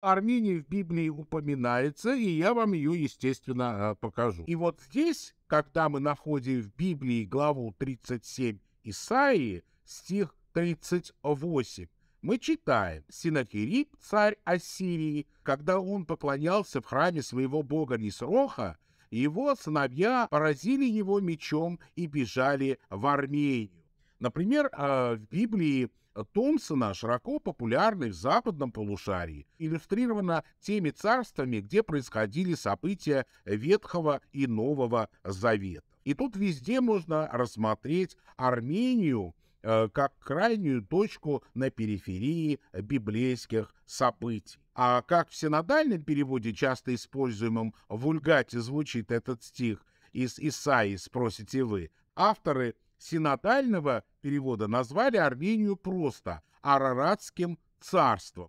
Армении в Библии упоминается, и я вам ее, естественно, э, покажу. И вот здесь, когда мы находим в Библии главу 37 Исаии, стих 38, мы читаем «Синахирип, царь Ассирии, когда он поклонялся в храме своего бога Нисроха, его сыновья поразили его мечом и бежали в Армению. Например, а, в Библии э, Томпсона широко популярной в западном полушарии, Иллюстрировано теми царствами, где происходили события Ветхого и Нового Завета. И тут везде можно рассмотреть Армению э, как крайнюю точку на периферии библейских событий. А как в синодальном переводе, часто используемом в Ульгате, звучит этот стих из Исаии, спросите вы, авторы – синодального перевода назвали Армению просто Араратским царством.